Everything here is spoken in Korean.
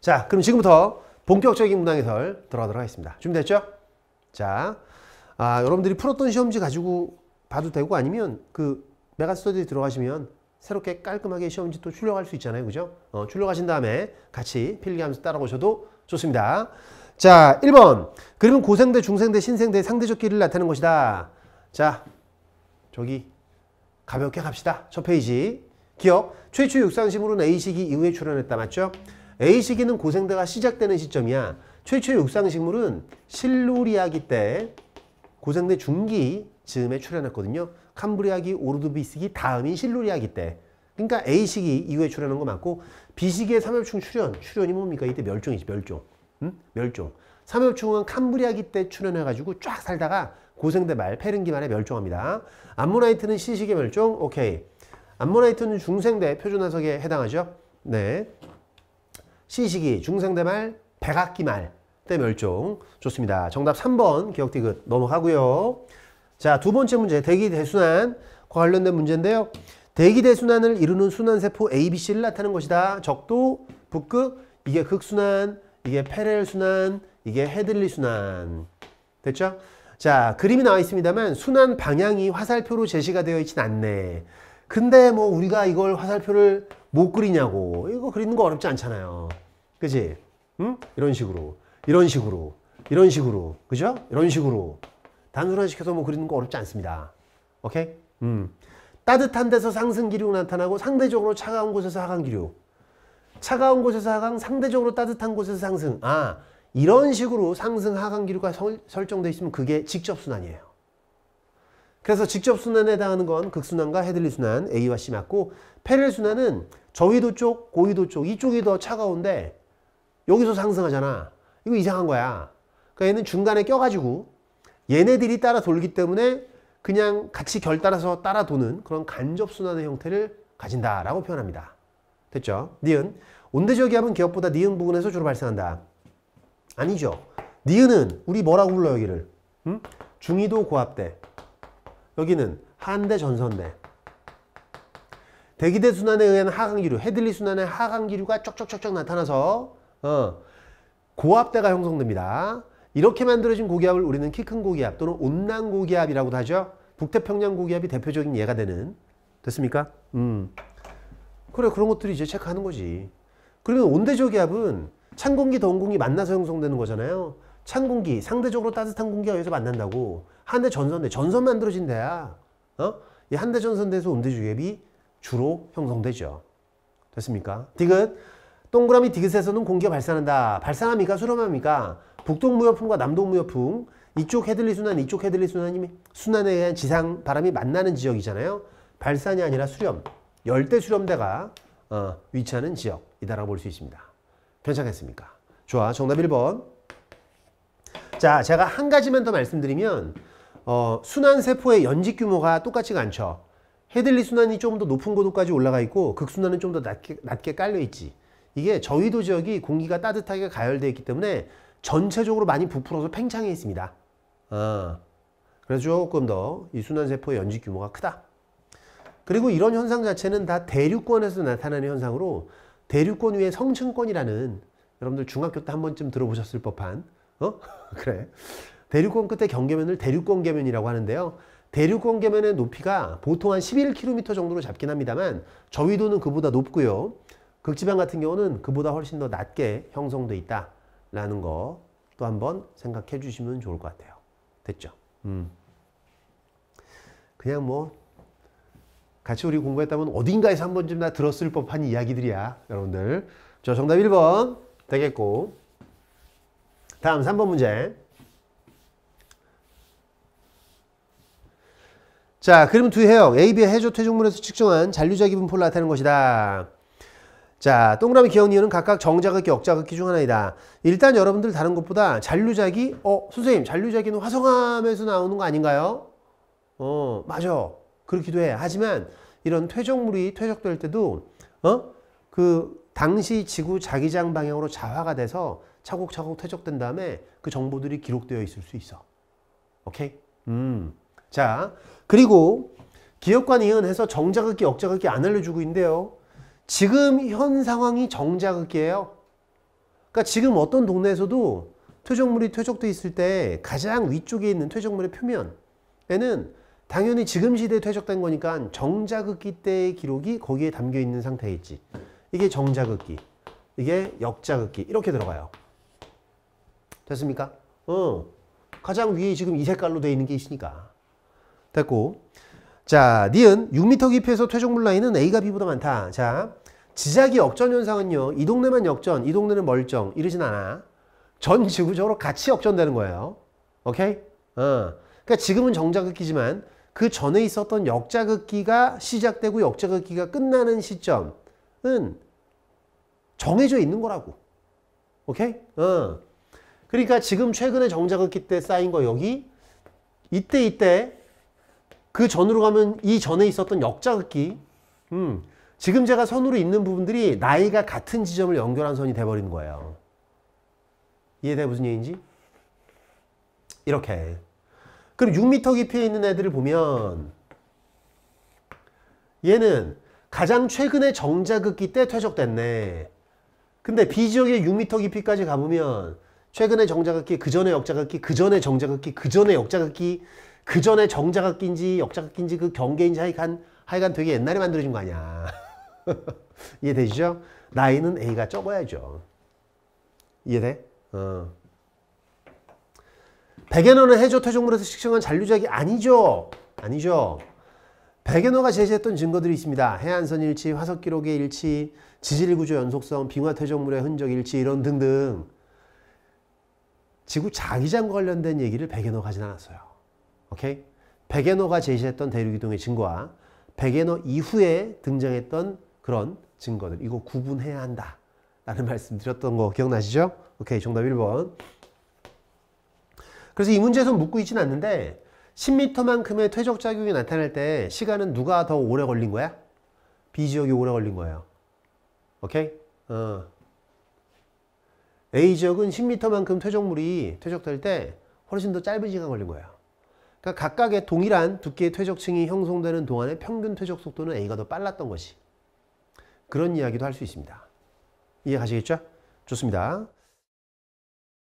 자, 그럼 지금부터 본격적인 문항 해설 들어가도록 하겠습니다. 준비됐죠? 자, 아, 여러분들이 풀었던 시험지 가지고 봐도 되고 아니면 그 메가스터디 들어가시면 새롭게 깔끔하게 시험지 또 출력할 수 있잖아요. 그죠? 어, 출력하신 다음에 같이 필기하면서 따라오셔도 좋습니다. 자, 1번. 그러면 고생대, 중생대, 신생대 상대적 길이를 나타내는 것이다. 자, 저기 가볍게 갑시다. 첫 페이지. 기억, 최초 육상심으로는 A식이 이후에 출연했다 맞죠? A 시기는 고생대가 시작되는 시점이야. 최초의 육상식물은 실루리아기 때 고생대 중기 즈음에 출현했거든요. 캄브리아기, 오르두비스기 다음인 실루리아기 때. 그러니까 A 시기 이후에 출현한 거 맞고 B 시기의 삼엽충 출현. 출현이 뭡니까? 이때 멸종이지 멸종. 응? 멸종. 삼엽충은 캄브리아기 때 출현해가지고 쫙 살다가 고생대 말 페른기 말에 멸종합니다. 암모나이트는 시식의 멸종. 오케이. 암모나이트는 중생대 표준화석에 해당하죠. 네. 시시기, 중상대말, 백악기말 때 멸종. 좋습니다. 정답 3번 기억디귿 그 넘어가고요. 자, 두 번째 문제 대기대순환과 관련된 문제인데요. 대기대순환을 이루는 순환세포 ABC를 나타낸 것이다. 적도, 북극, 이게 극순환, 이게 페렐순환, 이게 헤들리순환. 됐죠? 자, 그림이 나와 있습니다만 순환 방향이 화살표로 제시가 되어 있진 않네. 근데 뭐 우리가 이걸 화살표를 못 그리냐고. 이거 그리는 거 어렵지 않잖아요. 그지? 응? 이런 식으로. 이런 식으로. 이런 식으로. 그죠? 이런 식으로. 단순화시켜서 뭐 그리는 거 어렵지 않습니다. 오케이? 음. 따뜻한 데서 상승 기류 가 나타나고 상대적으로 차가운 곳에서 하강 기류. 차가운 곳에서 하강, 상대적으로 따뜻한 곳에서 상승. 아, 이런 식으로 상승 하강 기류가 설, 설정돼 있으면 그게 직접 순환이에요. 그래서 직접 순환에 해당하는 건 극순환과 헤들리 순환 A와 C 맞고 페렐 순환은 저위도 쪽, 고위도 쪽 이쪽이 더 차가운데 여기서 상승하잖아. 이거 이상한 거야. 그러니까 얘는 중간에 껴가지고 얘네들이 따라 돌기 때문에 그냥 같이 결 따라서 따라 도는 그런 간접 순환의 형태를 가진다라고 표현합니다. 됐죠? 니은 온대저 기압은 기압보다 니은 부근에서 주로 발생한다. 아니죠. 니은은 우리 뭐라고 불러 여기를? 응? 중위도 고압대. 여기는 한대 전선대 대기대 순환에 의한 하강기류, 헤들리 순환의 하강기류가 쪽쪽쪽쪽 나타나서 어, 고압대가 형성됩니다. 이렇게 만들어진 고기압을 우리는 키 큰 고기압 또는 온난 고기압이라고도 하죠. 북태평양 고기압이 대표적인 예가 되는 됐습니까? 음. 그래 그런 것들이 이제 체크하는 거지. 그러면 온대저 기압은 찬 공기 더운 공기 만나서 형성되는 거잖아요. 찬 공기, 상대적으로 따뜻한 공기가 여기서 만난다고 한대 전선대, 전선 만들어진 대야. 어? 이 한대 전선대에서 온대주갭이 주로 형성되죠. 됐습니까? 디귿. 동그라미 디귿에서는 공기가 발산한다. 발산합니까? 수렴합니까? 북동무역풍과 남동무역풍 이쪽 헤들리 순환, 이쪽 헤들리 순환이 순환에 의한 지상 바람이 만나는 지역이잖아요. 발산이 아니라 수렴, 열대 수렴대가 어, 위치하는 지역이다라고 볼 수 있습니다. 괜찮겠습니까? 좋아, 정답 1번. 자, 제가 한 가지만 더 말씀드리면 어, 순환세포의 연직 규모가 똑같지가 않죠. 헤들리 순환이 조더 높은 고도까지 올라가 있고 극순환은 좀 더 낮게, 낮게 깔려 있지. 이게 저위도 지역이 공기가 따뜻하게 가열되어 있기 때문에 전체적으로 많이 부풀어서 팽창해 있습니다. 아, 그래서 조금 더 이 순환세포의 연직 규모가 크다. 그리고 이런 현상 자체는 다 대류권에서 나타나는 현상으로 대류권 위에 성층권이라는 여러분들 중학교 때 한 번쯤 들어보셨을 법한 어? 그래. 대륙권 끝에 경계면을 대륙권 계면이라고 하는데요. 대륙권 계면의 높이가 보통 한 11km 정도로 잡긴 합니다만 저위도는 그보다 높고요. 극지방 같은 경우는 그보다 훨씬 더 낮게 형성돼 있다라는 거 또 한번 생각해 주시면 좋을 것 같아요. 됐죠? 음. 그냥 뭐 같이 우리 공부했다면 어딘가에서 한 번쯤 나 들었을 법한 이야기들이야. 여러분들. 저 정답 1번 되겠고 다음 3번 문제. 자, 그림 2해역 A, B 해조 퇴적물에서 측정한 잔류자 기분포를 나타내는 것이다. 자, 동그라미 기억 니은은 각각 정자극기, 역자극기 중 하나이다. 일단 여러분들 다른 것보다 잔류자기, 어, 선생님, 잔류자기는 화성암에서 나오는 거 아닌가요? 어, 맞아. 그렇기도 해. 하지만 이런 퇴적물이 퇴적될 때도, 어? 그, 당시 지구 자기장 방향으로 자화가 돼서 차곡차곡 퇴적된 다음에 그 정보들이 기록되어 있을 수 있어. 오케이? 음. 자, 그리고 기업과 니은해서 정자극기, 역자극기 안 알려주고 있는데요. 지금 현 상황이 정자극기예요. 그러니까 지금 어떤 동네에서도 퇴적물이 퇴적돼 있을 때 가장 위쪽에 있는 퇴적물의 표면에는 당연히 지금 시대에 퇴적된 거니까 정자극기 때의 기록이 거기에 담겨 있는 상태에 지 이게 정자극기, 이게 역자극기 이렇게 들어가요. 됐습니까? 어. 가장 위에 지금 이 색깔로 되어 있는 게 있으니까. 됐고. 자, 니은 6m 깊이에서 퇴적물 라인은 A가 B보다 많다. 자, 지자기 역전 현상은요. 이 동네만 역전, 이 동네는 멀쩡 이러진 않아. 전 지구적으로 같이 역전되는 거예요. 오케이? 어. 그니까 지금은 정자극기지만 그 전에 있었던 역자극기가 시작되고 역자극기가 끝나는 시점은 정해져 있는 거라고. 오케이? 어. 그러니까 지금 최근에 정자극기 때 쌓인 거 여기 이때 이때 그 전으로 가면 이 전에 있었던 역자극기 음, 지금 제가 선으로 있는 부분들이 나이가 같은 지점을 연결한 선이 돼버리는 거예요. 이해돼 무슨 얘기인지? 이렇게 그럼 6m 깊이에 있는 애들을 보면 얘는 가장 최근에 정자극기 때 퇴적됐네. 근데 B지역의 6m 깊이까지 가보면 최근의 정자각기, 그 전의 역자각기, 그 전의 정자각기, 그 전의 역자각기, 그 전에 정자각기인지 역자각기인지 그 경계인지 하여간, 하여간 되게 옛날에 만들어진 거 아니야. 이해되시죠? 나이는 A가 적어야죠. 이해돼? 어. 백엔어는 해조 퇴적물에서 식성한 잔류작이 아니죠. 아니죠. 백엔어가 제시했던 증거들이 있습니다. 해안선 일치, 화석 기록의 일치, 지질 구조 연속성, 빙화 퇴적물의 흔적 일치 이런 등등. 지구 자기장 관련된 얘기를 백엔호가 하진 않았어요. 오케이? 백엔호가 제시했던 대륙이동의 증거와 백엔호 이후에 등장했던 그런 증거들 이거 구분해야 한다. 라는 말씀 드렸던 거 기억나시죠? 오케이 정답 1번 그래서 이 문제에서 묻고 있지 않는데 10m만큼의 퇴적작용이 나타날 때 시간은 누가 더 오래 걸린 거야? B지역이 오래 걸린 거예요 오케이? 어. A지역은 10m만큼 퇴적물이 퇴적될 때 훨씬 더 짧은 시간 걸린 거예요. 그러니까 각각의 동일한 두께의 퇴적층이 형성되는 동안에 평균 퇴적 속도는 A가 더 빨랐던 것이 그런 이야기도 할 수 있습니다. 이해 가시겠죠? 좋습니다.